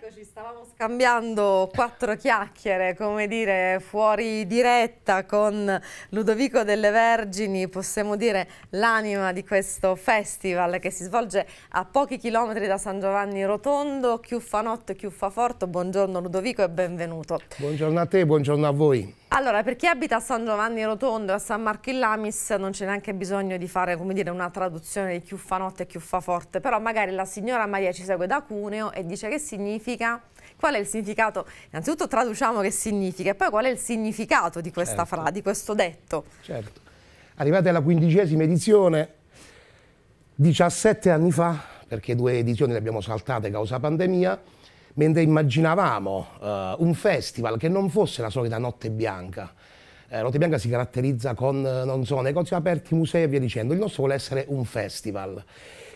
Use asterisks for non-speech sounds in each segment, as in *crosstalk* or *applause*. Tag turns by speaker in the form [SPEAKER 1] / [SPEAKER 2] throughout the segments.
[SPEAKER 1] Eccoci, stavamo scambiando quattro chiacchiere, come dire, fuori diretta con Ludovico delle Vergini, possiamo dire l'anima di questo festival che si svolge a pochi chilometri da San Giovanni Rotondo, Chiuffa Notte, Chiuffa Forte. Buongiorno Ludovico e benvenuto.
[SPEAKER 2] Buongiorno a te, buongiorno a voi.
[SPEAKER 1] Allora, per chi abita a San Giovanni Rotondo e a San Marco in Lamis non c'è neanche bisogno di fare, come dire, una traduzione di chiuffanotte e chiuffaforte, però magari la signora Maria ci segue da Cuneo e dice che significa qual è il significato, innanzitutto traduciamo che significa e poi qual è il significato di questa certo. frase, di questo detto.
[SPEAKER 2] Certo, arrivate alla quindicesima edizione, 17 anni fa, perché due edizioni le abbiamo saltate causa pandemia, mentre immaginavamo eh, un festival che non fosse la solita Notte Bianca. Eh, Notte Bianca si caratterizza con, eh, non so, negozi aperti, musei e via dicendo. Il nostro vuole essere un festival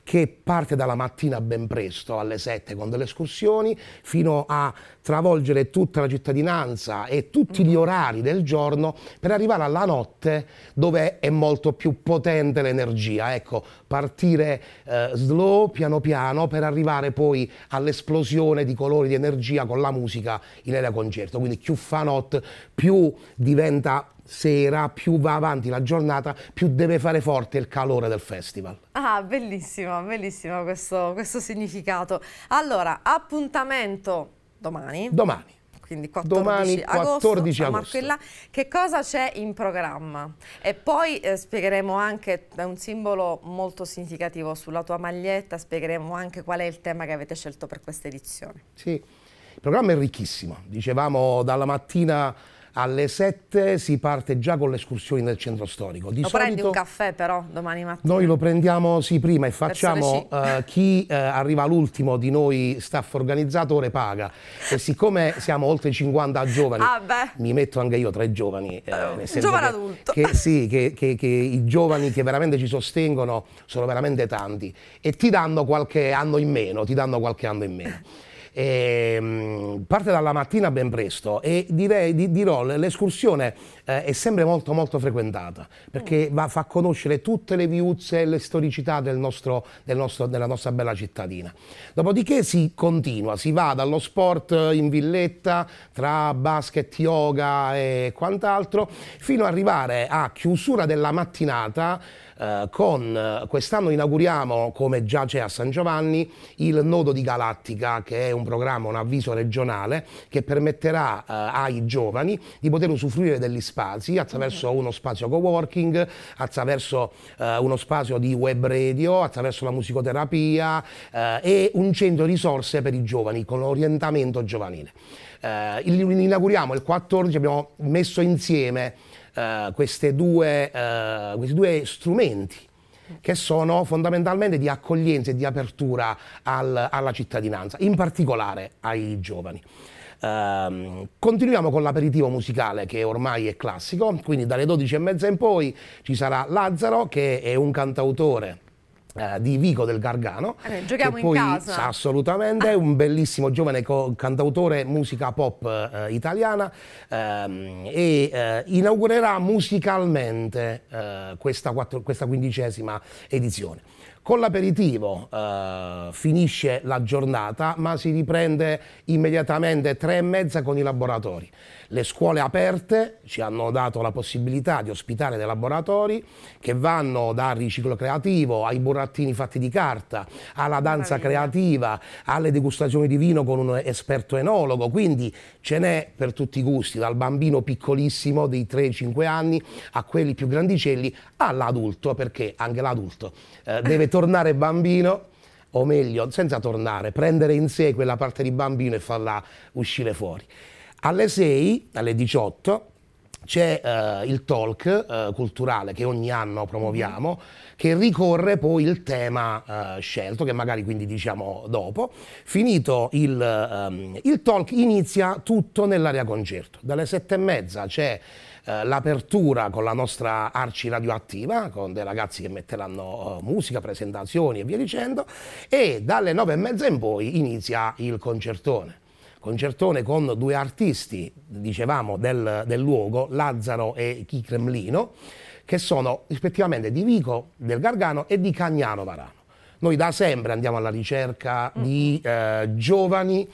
[SPEAKER 2] che parte dalla mattina ben presto, alle 7, con delle escursioni, fino a travolgere tutta la cittadinanza e tutti gli mhm. orari del giorno per arrivare alla notte dove è molto più potente l'energia. Ecco, partire eh, slow, piano piano, per arrivare poi all'esplosione di colori, di energia con la musica in aria concerto. Quindi più fa notte, più diventa sera, più va avanti la giornata, più deve fare forte il calore del festival.
[SPEAKER 1] Ah, bellissimo, bellissimo questo, questo significato. Allora, appuntamento domani. Domani quindi 14 domani 14 agosto, agosto. che cosa c'è in programma e poi eh, spiegheremo anche è un simbolo molto significativo sulla tua maglietta spiegheremo anche qual è il tema che avete scelto per questa edizione
[SPEAKER 2] sì il programma è ricchissimo dicevamo dalla mattina alle 7 si parte già con le escursioni nel centro storico. Di lo solito, prendi
[SPEAKER 1] un caffè però domani mattina?
[SPEAKER 2] Noi lo prendiamo sì prima e facciamo uh, chi uh, arriva l'ultimo di noi staff organizzatore paga e siccome siamo oltre 50 giovani ah, mi metto anche io tra i giovani eh, eh nel giovane che, adulto che, sì, che, che, che i giovani che veramente ci sostengono sono veramente tanti e ti danno qualche anno in meno ti danno qualche anno in meno eh, parte dalla mattina ben presto e direi, di, dirò l'escursione eh, è sempre molto molto frequentata perché mm. va, fa conoscere tutte le viuzze e le storicità del nostro, del nostro, della nostra bella cittadina. Dopodiché si continua, si va dallo sport in villetta tra basket, yoga e quant'altro fino ad arrivare a chiusura della mattinata eh, con quest'anno inauguriamo come già c'è a San Giovanni il nodo di Galattica che è un programma, un avviso regionale che permetterà eh, ai giovani di poter usufruire degli spazi spazi attraverso uno spazio co-working, attraverso eh, uno spazio di web radio, attraverso la musicoterapia eh, e un centro risorse per i giovani con orientamento giovanile. Eh, inauguriamo il 14, abbiamo messo insieme eh, due, eh, questi due strumenti che sono fondamentalmente di accoglienza e di apertura al, alla cittadinanza, in particolare ai giovani. Um, continuiamo con l'aperitivo musicale che ormai è classico, quindi dalle 12.30 in poi ci sarà Lazzaro che è un cantautore eh, di Vico del Gargano. Eh, giochiamo poi, in casa. Assolutamente, ah. un bellissimo giovane cantautore musica pop eh, italiana ehm, e eh, inaugurerà musicalmente eh, questa, quattro, questa quindicesima edizione. Con l'aperitivo eh, finisce la giornata, ma si riprende immediatamente tre e mezza con i laboratori le scuole aperte ci hanno dato la possibilità di ospitare dei laboratori che vanno dal riciclo creativo ai burattini fatti di carta, alla danza creativa, alle degustazioni di vino con un esperto enologo, quindi ce n'è per tutti i gusti, dal bambino piccolissimo dei 3-5 anni a quelli più grandicelli all'adulto, perché anche l'adulto eh, deve *laughs* tornare bambino o meglio, senza tornare, prendere in sé quella parte di bambino e farla uscire fuori. Alle 6, alle 18, c'è eh, il talk eh, culturale che ogni anno promuoviamo, mm-hmm. che ricorre poi il tema eh, scelto, che magari quindi diciamo dopo. Finito il, ehm, il talk, inizia tutto nell'area concerto. Dalle sette e mezza c'è eh, l'apertura con la nostra arci radioattiva, con dei ragazzi che metteranno eh, musica, presentazioni e via dicendo, e dalle nove e mezza in poi inizia il concertone concertone con due artisti, dicevamo, del, del luogo, Lazzaro e Chi Cremlino, che sono rispettivamente di Vico del Gargano e di Cagnano Varano. Noi da sempre andiamo alla ricerca di eh, giovani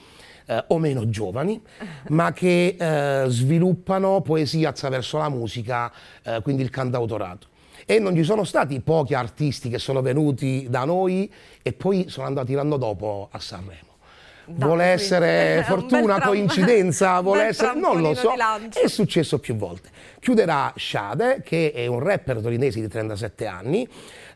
[SPEAKER 2] eh, o meno giovani, *laughs* ma che eh, sviluppano poesia attraverso la musica, eh, quindi il cantautorato. E non ci sono stati pochi artisti che sono venuti da noi e poi sono andati l'anno dopo a Sanremo. Dai, vuole essere eh, fortuna, coincidenza, vuole essere... Non lo so, è successo più volte. Chiuderà Shade, che è un rapper torinese di 37 anni,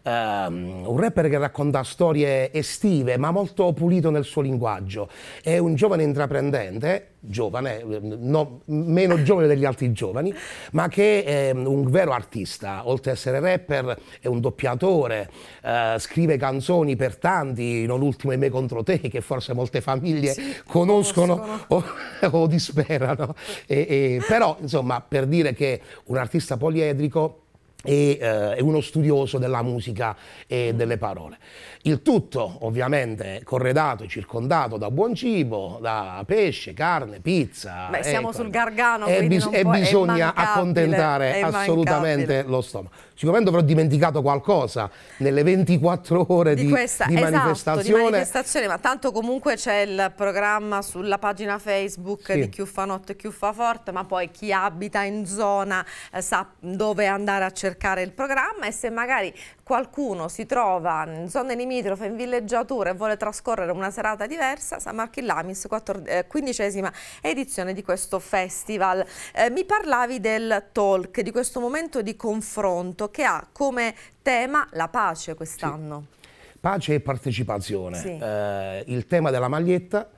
[SPEAKER 2] um, un rapper che racconta storie estive ma molto pulito nel suo linguaggio. È un giovane intraprendente giovane, ehm, no, meno giovane degli altri giovani, ma che è ehm, un vero artista, oltre ad essere rapper è un doppiatore, eh, scrive canzoni per tanti, non ultimo è Me contro te, che forse molte famiglie sì, conoscono, conoscono. O, o, disperano, e, e, però insomma per dire che un artista poliedrico e eh, uno studioso della musica e delle parole. Il tutto ovviamente corredato e circondato da buon cibo, da pesce, carne, pizza. Beh, siamo ecco. sul
[SPEAKER 1] gargano, e, bis e bisogna accontentare assolutamente
[SPEAKER 2] lo stomaco. Sicuramente avrò dimenticato qualcosa nelle 24 ore di, di, questa, di, esatto, manifestazione. di
[SPEAKER 1] manifestazione. ma tanto comunque c'è il programma sulla pagina Facebook sì. di Chiuffanotto e Chiuffaforte, ma poi chi abita in zona eh, sa dove andare a cercare cercare il programma e se magari qualcuno si trova in mm, zone limitrofe, in villeggiatura e vuole trascorrere una serata diversa, Samarchi Lamis, eh, quindicesima edizione di questo festival. Eh, mi parlavi del talk, di questo momento di confronto che ha come tema la pace quest'anno.
[SPEAKER 2] Sì. Pace e partecipazione. Sì. Eh, il tema della maglietta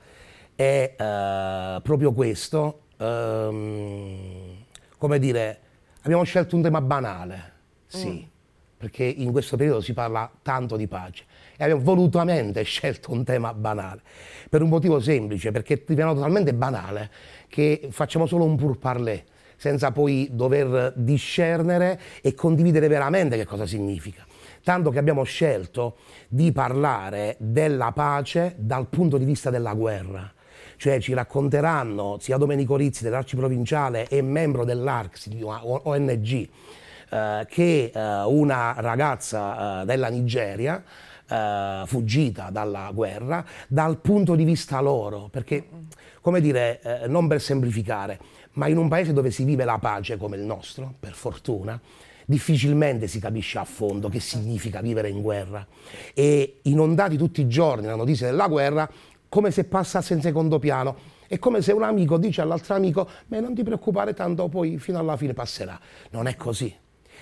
[SPEAKER 2] è eh, proprio questo, ehm, come dire, Abbiamo scelto un tema banale, mm. sì, mm. perché in questo periodo si parla tanto di pace e abbiamo volutamente scelto un tema banale, per un motivo semplice, perché è diventato talmente banale che facciamo solo un pur parler, senza poi dover discernere e condividere veramente che cosa significa. Tanto che abbiamo scelto di parlare della pace dal punto di vista della guerra cioè ci racconteranno sia Domenico Rizzi dell'Arci Provinciale e membro dell'ARCS, di una ONG, eh, che eh, una ragazza eh, della Nigeria eh, fuggita dalla guerra dal punto di vista loro, perché come dire, eh, non per semplificare, ma in un paese dove si vive la pace come il nostro, per fortuna, difficilmente si capisce a fondo che significa vivere in guerra e inondati tutti i giorni la notizia della guerra, come se passasse in secondo piano. È come se un amico dice all'altro amico, beh non ti preoccupare tanto, poi fino alla fine passerà. Non è così.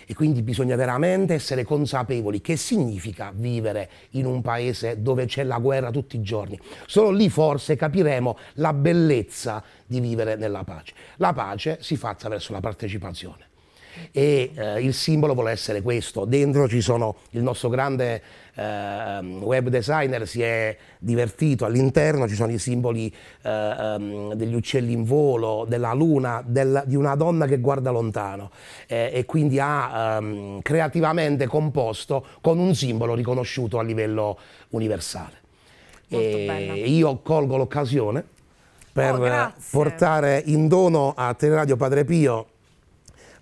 [SPEAKER 2] E quindi bisogna veramente essere consapevoli che significa vivere in un paese dove c'è la guerra tutti i giorni. Solo lì forse capiremo la bellezza di vivere nella pace. La pace si fa attraverso la partecipazione e eh, il simbolo vuole essere questo. Dentro ci sono il nostro grande eh, web designer, si è divertito, all'interno ci sono i simboli eh, ehm, degli uccelli in volo, della luna, del, di una donna che guarda lontano eh, e quindi ha ehm, creativamente composto con un simbolo riconosciuto a livello universale. e io colgo l'occasione per oh, portare in dono a Teleradio Padre Pio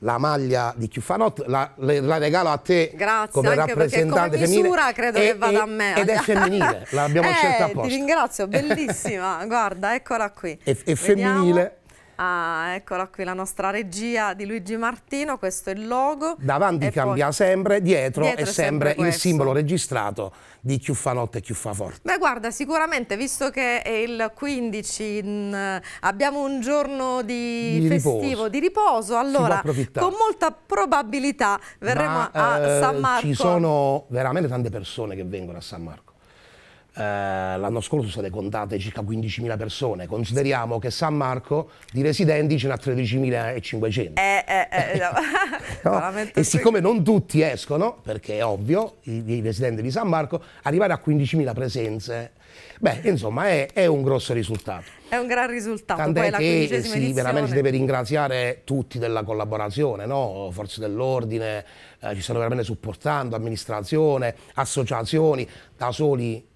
[SPEAKER 2] la maglia di Chiufanot, la, la, regalo a te Grazie, come rappresentante come femminile. Grazie, credo e, che vada a
[SPEAKER 3] me. Ed è *laughs* femminile, l'abbiamo eh, scelta apposta. Ti
[SPEAKER 1] ringrazio, *laughs* bellissima, guarda, eccola qui. È, è femminile Ah, eccola qui la nostra regia di Luigi Martino, questo è il logo.
[SPEAKER 2] Davanti cambia poi... sempre, dietro, dietro è, sempre, sempre il simbolo registrato di Chiuffanotte e Chiuffaforte.
[SPEAKER 1] Beh guarda, sicuramente visto che è il 15 mh, mm, abbiamo un giorno di, di festivo, riposo. di riposo, allora con molta probabilità verremo Ma, a eh, San Marco. Ci
[SPEAKER 2] sono veramente tante persone che vengono a San Marco. Eh, l'anno scorso sono state contate circa 15.000 persone, consideriamo che San Marco di residenti ce n'ha 13.500. Eh, eh, eh, *laughs* no. no? E siccome non tutti escono, perché è ovvio, i, i residenti di San Marco, arrivare a 15.000 presenze, beh, insomma, è, è, un grosso risultato.
[SPEAKER 1] È un gran risultato. Tant'è che eh, sì, edizione... veramente si deve
[SPEAKER 2] ringraziare tutti della collaborazione, no? forze dell'ordine, eh, ci stanno veramente supportando, amministrazione, associazioni, da soli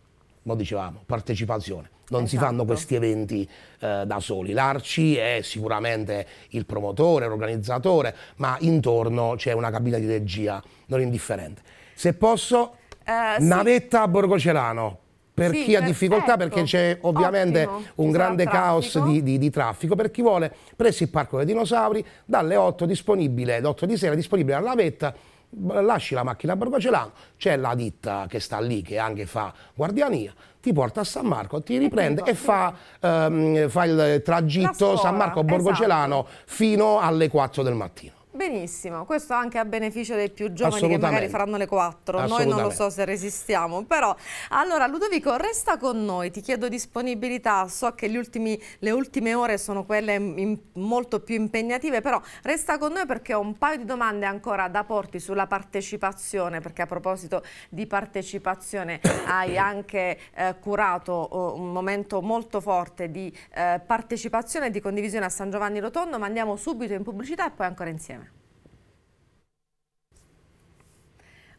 [SPEAKER 2] ma dicevamo, partecipazione. Non esatto. si fanno esatto. questi eventi eh, da soli. L'Arci è sicuramente il promotore, l'organizzatore, ma intorno c'è una cabina di regia non indifferente. Se posso,
[SPEAKER 1] uh, navetta
[SPEAKER 2] a Borgo Celano. per sì, chi ha difficoltà, ecco, perché c'è ovviamente ottimo, un grande caos di, di, di, traffico. Per chi vuole, presso il Parco dei Dinosauri, dalle 8 disponibile, 8 di sera disponibile alla vetta lasci la macchina a Barbacelano, c'è la ditta che sta lì, che anche fa guardiania, ti porta a San Marco, ti riprende e fa, ehm, fa il tragitto San Marco-Borgocelano esatto. fino alle 4 del mattino.
[SPEAKER 1] Benissimo, questo anche a beneficio dei più giovani che magari faranno le quattro, noi non lo so se resistiamo, però allora Ludovico resta con noi, ti chiedo disponibilità, so che ultimi, le ultime ore sono quelle in, molto più impegnative, però resta con noi perché ho un paio di domande ancora da porti sulla partecipazione, perché a proposito di partecipazione *coughs* hai anche eh, curato oh, un momento molto forte di eh, partecipazione e di condivisione a San Giovanni Rotondo, ma andiamo subito in pubblicità e poi ancora insieme.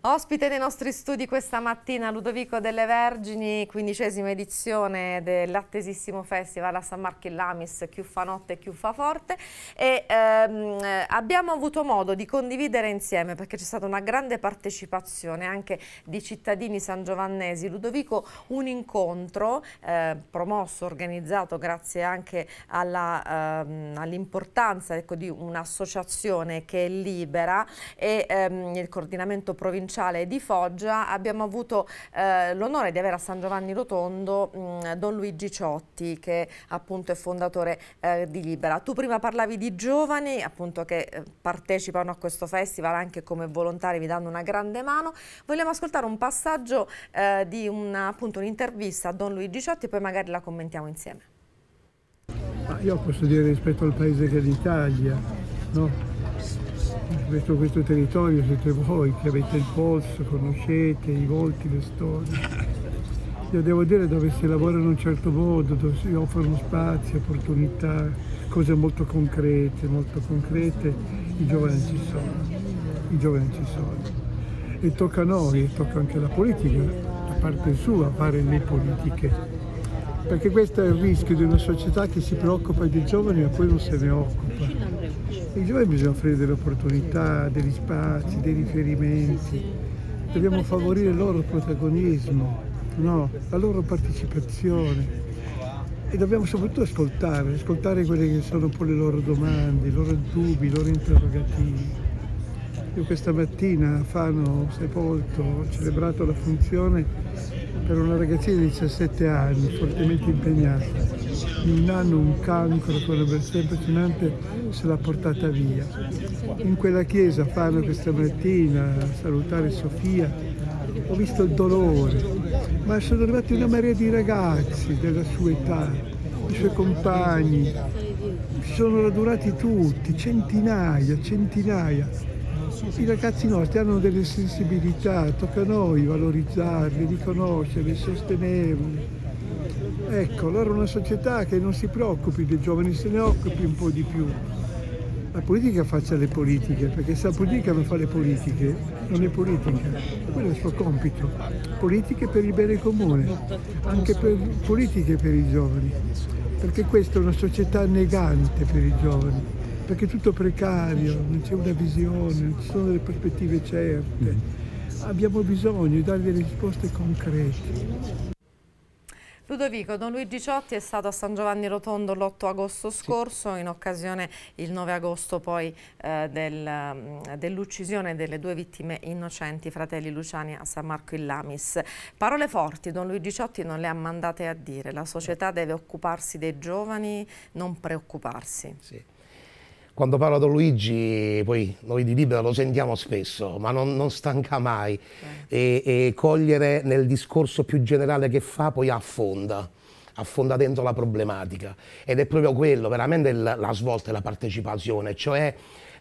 [SPEAKER 1] Ospite dei nostri studi questa mattina Ludovico delle Vergini, quindicesima edizione dell'attesissimo festival a San Marco in Lamis, più fa notte e più fa forte e ehm, abbiamo avuto modo di condividere insieme perché c'è stata una grande partecipazione anche di cittadini san giovannesi, Ludovico un incontro eh, promosso, organizzato grazie anche ehm, all'importanza ehm, all ecco, di un'associazione che è libera e ehm, il coordinamento provinciale provinciale di Foggia abbiamo avuto eh, l'onore di avere a San Giovanni Rotondo mh, Don Luigi Ciotti che appunto è fondatore eh, di Libera. Tu prima parlavi di giovani appunto che eh, partecipano a questo festival anche come volontari vi danno una grande mano. Vogliamo ascoltare un passaggio eh, di un'intervista un a Don Luigi Ciotti e poi magari la commentiamo insieme.
[SPEAKER 4] Ma io posso dire rispetto al paese che è l'Italia, no? questo, questo territorio siete voi che avete il polso, conoscete i volti, le storie. Io devo dire dove si lavora in un certo modo, dove si offrono spazi, opportunità, cose molto concrete, molto concrete, i giovani ci sono, i giovani ci sono. E tocca a noi, e tocca anche alla politica, da parte sua, fare le politiche. Perché questo è il rischio di una società che si preoccupa dei giovani ma poi non se ne occupa i giovani bisogna offrire delle opportunità, degli spazi, dei riferimenti. Dobbiamo favorire il loro protagonismo, no? la loro partecipazione e dobbiamo soprattutto ascoltare, ascoltare quelle che sono poi le loro domande, i loro dubbi, i loro interrogativi. Io questa mattina a Fano Sepolto ho celebrato la funzione per una ragazzina di 17 anni, fortemente impegnata. In un anno un cancro con una versione impressionante se l'ha portata via. In quella chiesa a Fano questa mattina a salutare Sofia ho visto il dolore, ma sono arrivati una marea di ragazzi della sua età, i suoi compagni, sono radunati tutti, centinaia, centinaia i ragazzi nostri hanno delle sensibilità, tocca a noi valorizzarli, riconoscerli, sostenerli. Ecco, allora una società che non si preoccupi dei giovani, se ne occupi un po' di più. La politica faccia le politiche, perché se la politica non fa le politiche, non è politica. Quello è il suo compito. Politiche per il bene comune, anche per, politiche per i giovani, perché questa è una società negante per i giovani perché è tutto precario, non c'è una visione, non ci sono delle prospettive certe. Mm-hmm. Abbiamo bisogno di dare delle risposte concrete.
[SPEAKER 1] Ludovico, Don Luigi Ciotti è stato a San Giovanni Rotondo l'8 agosto scorso in occasione il 9 agosto poi eh, del, mm, dell'uccisione delle due vittime innocenti, fratelli Luciani a San Marco in Lamis. Parole forti, Don Luigi Ciotti non le ha mandate a dire, la società deve occuparsi dei giovani, non preoccuparsi. Sì
[SPEAKER 2] quando parlo di Luigi, poi noi di Libera lo sentiamo spesso, ma non, non stanca mai. E, e, cogliere nel discorso più generale che fa, poi affonda, affonda dentro la problematica. Ed è proprio quello, veramente il, la svolta e la partecipazione, cioè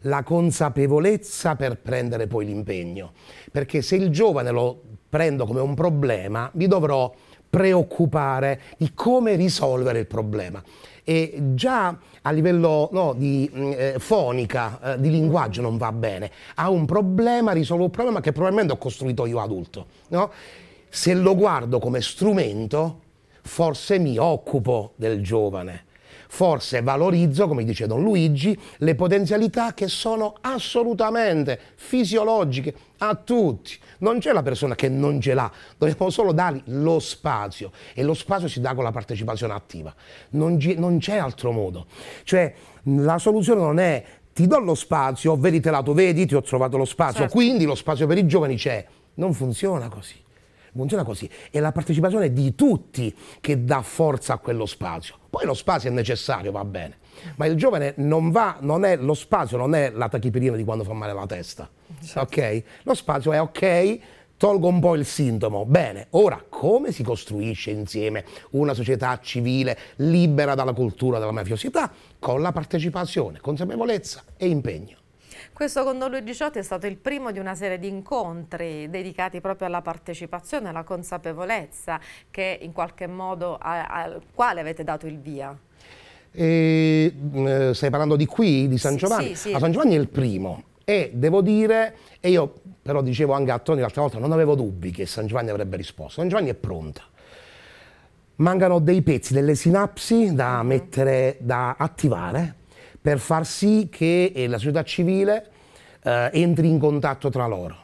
[SPEAKER 2] la consapevolezza per prendere poi l'impegno. Perché se il giovane lo prendo come un problema, mi dovrò preoccupare di come risolvere il problema e già a livello no, di mm, eh, fonica, eh, di linguaggio non va bene, ha un problema, risolve un problema che probabilmente ho costruito io adulto. No? Se lo guardo come strumento, forse mi occupo del giovane forse valorizzo, come dice Don Luigi, le potenzialità che sono assolutamente fisiologiche a tutti. Non c'è la persona che non ce l'ha, dobbiamo solo dargli lo spazio e lo spazio si dà con la partecipazione attiva. Non, c'è altro modo. Cioè la soluzione non è ti do lo spazio, vedi te lato, vedi, ti ho trovato lo spazio, certo. quindi lo spazio per i giovani c'è. Non funziona così funziona così. È la partecipazione di tutti che dà forza a quello spazio. Poi lo spazio è necessario, va bene, ma il giovane non va, non è lo spazio, non è la tachipirina di quando fa male la testa. Certo. Ok? Lo spazio è ok, tolgo un po' il sintomo. Bene, ora come si costruisce insieme una società civile libera dalla cultura dalla mafiosità? Con la partecipazione, consapevolezza e impegno.
[SPEAKER 1] Questo Condolio 18 è stato il primo di una serie di incontri dedicati proprio alla partecipazione, alla consapevolezza che in qualche modo al quale avete dato il via.
[SPEAKER 2] E, mm, eh, stai parlando di qui, di San sì, Giovanni? Sì, sì. A San Giovanni è il primo e devo dire, e io però dicevo anche a Tony l'altra volta, non avevo dubbi che San Giovanni avrebbe risposto, San Giovanni è pronta. Mancano dei pezzi, delle sinapsi da mm-hmm. mettere, da attivare, per far sì che eh, la società civile eh, entri in contatto tra loro.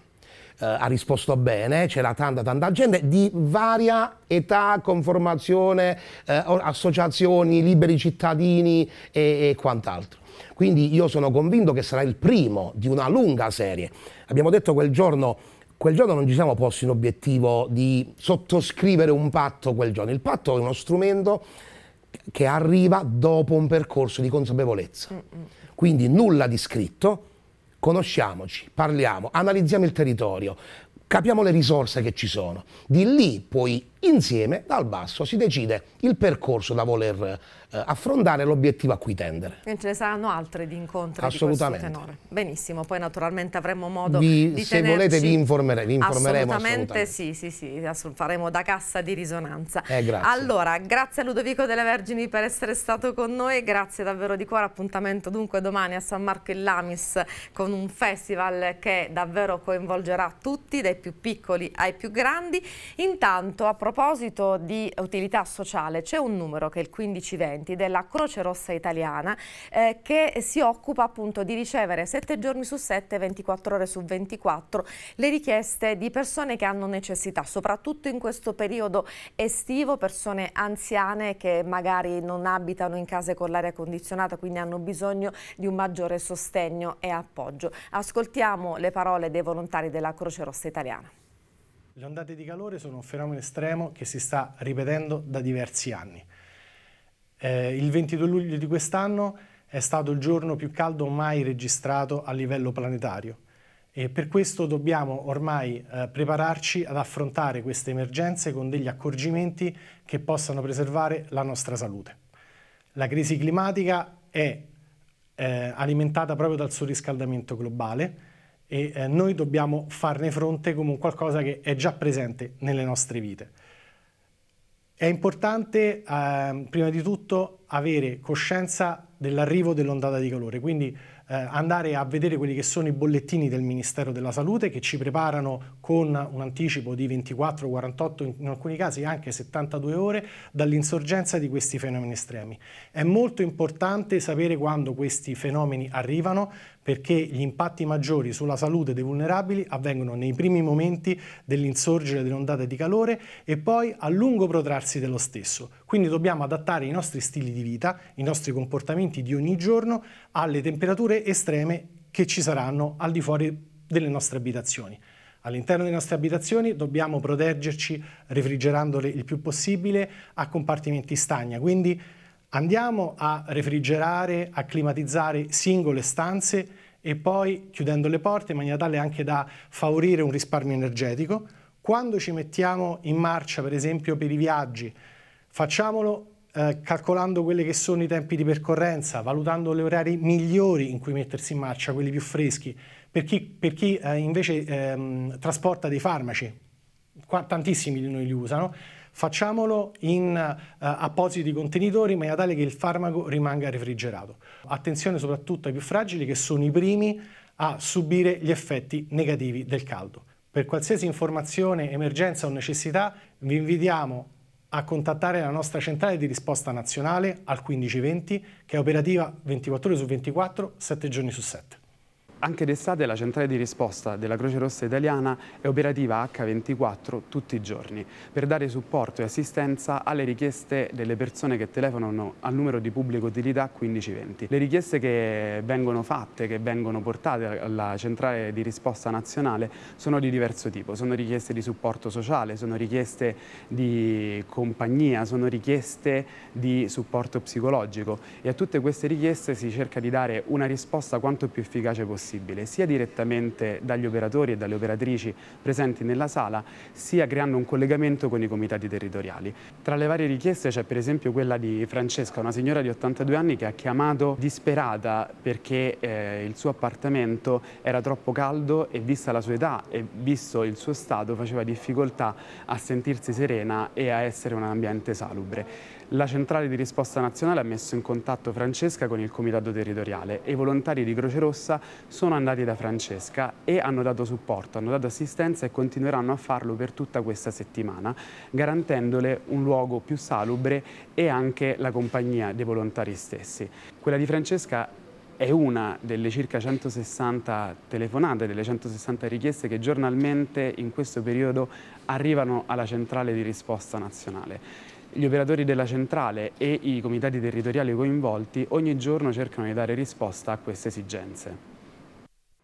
[SPEAKER 2] Eh, ha risposto bene, c'era tanta tanta gente di varia età, conformazione, eh, associazioni, liberi cittadini e, e quant'altro. Quindi io sono convinto che sarà il primo di una lunga serie. Abbiamo detto quel giorno quel giorno non ci siamo posti in obiettivo di sottoscrivere un patto quel giorno. Il patto è uno strumento che arriva dopo un percorso di consapevolezza. Mm, mm. Quindi nulla di scritto, conosciamoci, parliamo, analizziamo il territorio, capiamo le risorse che ci sono. Di lì poi insieme dal basso si decide il percorso da voler eh, affrontare l'obiettivo a cui tendere.
[SPEAKER 1] E ce ne saranno altre di incontri Assolutamente. di questo tenore. Benissimo, poi naturalmente avremo modo vi, di se tenerci... Se volete vi,
[SPEAKER 2] informere, vi informeremo. Assolutamente,
[SPEAKER 1] assolutamente. sì, sì, sì, faremo da cassa di risonanza. Eh, grazie. Allora, grazie a Ludovico delle Vergini per essere stato con noi, grazie davvero di cuore, appuntamento dunque domani a San Marco in Lamis con un festival che davvero coinvolgerà tutti, dai più piccoli ai più grandi. Intanto, a proposito di utilità sociale, c'è un numero che è il 1520 dipendenti della Croce Rossa Italiana eh, che si occupa appunto di ricevere 7 giorni su 7, 24 ore su 24 le richieste di persone che hanno necessità, soprattutto in questo periodo estivo, persone anziane che magari non abitano in case con l'aria condizionata, quindi hanno bisogno di un maggiore sostegno e appoggio. Ascoltiamo le parole dei volontari della Croce Rossa Italiana.
[SPEAKER 3] Le ondate di calore sono un fenomeno estremo che si sta ripetendo da diversi anni. Eh, il 22 luglio di quest'anno è stato il giorno più caldo mai registrato a livello planetario e per questo dobbiamo ormai eh, prepararci ad affrontare queste emergenze con degli accorgimenti che possano preservare la nostra salute. La crisi climatica è eh, alimentata proprio dal surriscaldamento globale e eh, noi dobbiamo farne fronte come un qualcosa che è già presente nelle nostre vite. È importante eh, prima di tutto avere coscienza dell'arrivo dell'ondata di calore, quindi eh, andare a vedere quelli che sono i bollettini del Ministero della Salute che ci preparano con un anticipo di 24, 48, in alcuni casi anche 72 ore dall'insorgenza di questi fenomeni estremi. È molto importante sapere quando questi fenomeni arrivano, perché gli impatti maggiori sulla salute dei vulnerabili avvengono nei primi momenti dell'insorgere ondate di calore e poi a lungo protrarsi dello stesso. Quindi dobbiamo adattare i nostri stili di vita, i nostri comportamenti di ogni giorno alle temperature estreme che ci saranno al di fuori delle nostre abitazioni. All'interno delle nostre abitazioni dobbiamo proteggerci refrigerandole il più possibile a compartimenti stagna, quindi Andiamo a refrigerare, a climatizzare singole stanze e poi chiudendo le porte in maniera tale anche da favorire un risparmio energetico. Quando ci mettiamo in marcia, per esempio, per i viaggi, facciamolo eh, calcolando quelli che sono i tempi di percorrenza, valutando gli orari migliori in cui mettersi in marcia, quelli più freschi, per chi, per chi eh, invece ehm, trasporta dei farmaci, Qua, tantissimi di noi li usano, Facciamolo in uh, appositi contenitori in maniera tale che il farmaco rimanga refrigerato. Attenzione soprattutto ai più fragili che sono i primi a subire gli effetti negativi del caldo. Per qualsiasi informazione, emergenza o necessità vi invitiamo a contattare la nostra centrale di risposta nazionale al 1520 che è operativa 24 ore su 24, 7
[SPEAKER 5] giorni su 7. Anche d'estate la centrale di risposta della Croce Rossa italiana è operativa H24 tutti i giorni per dare supporto e assistenza alle richieste delle persone che telefonano al numero di pubblica utilità 1520. Le richieste che vengono fatte, che vengono portate alla centrale di risposta nazionale sono di diverso tipo, sono richieste di supporto sociale, sono richieste di compagnia, sono richieste di supporto psicologico e a tutte queste richieste si cerca di dare una risposta quanto più efficace possibile possibile, sia direttamente dagli operatori e dalle operatrici presenti nella sala, sia creando un collegamento con i comitati territoriali. Tra le varie richieste c'è per esempio quella di Francesca, una signora di 82 anni che ha chiamato disperata perché eh, il suo appartamento era troppo caldo e vista la sua età e visto il suo stato faceva difficoltà a sentirsi serena e a essere un ambiente salubre. La centrale di risposta nazionale ha messo in contatto Francesca con il comitato territoriale e i volontari di Croce Rossa sono sono andati da Francesca e hanno dato supporto, hanno dato assistenza e continueranno a farlo per tutta questa settimana, garantendole un luogo più salubre e anche la compagnia dei volontari stessi. Quella di Francesca è una delle circa 160 telefonate, delle 160 richieste che giornalmente in questo periodo arrivano alla centrale di risposta nazionale. Gli operatori della centrale e i comitati territoriali coinvolti ogni giorno cercano di dare risposta a queste esigenze.